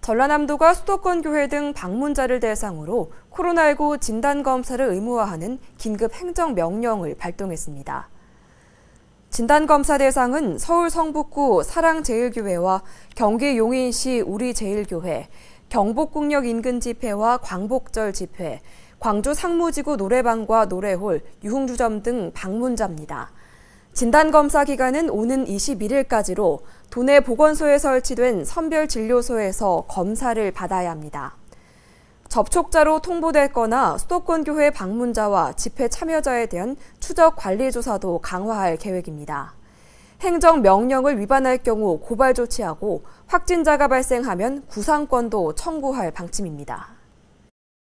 전라남도가 수도권 교회 등 방문자를 대상으로 코로나19 진단검사를 의무화하는 긴급 행정명령을 발동했습니다. 진단검사 대상은 서울 성북구 사랑제일교회와 경기 용인시 우리제일교회, 경복궁역 인근 집회와 광복절 집회, 광주 상무지구 노래방과 노래홀, 유흥주점 등 방문자입니다. 진단검사 기간은 오는 21일까지로 도내 보건소에 설치된 선별진료소에서 검사를 받아야 합니다. 접촉자로 통보됐거나 수도권 교회 방문자와 집회 참여자에 대한 추적 관리 조사도 강화할 계획입니다. 행정 명령을 위반할 경우 고발 조치하고 확진자가 발생하면 구상권도 청구할 방침입니다.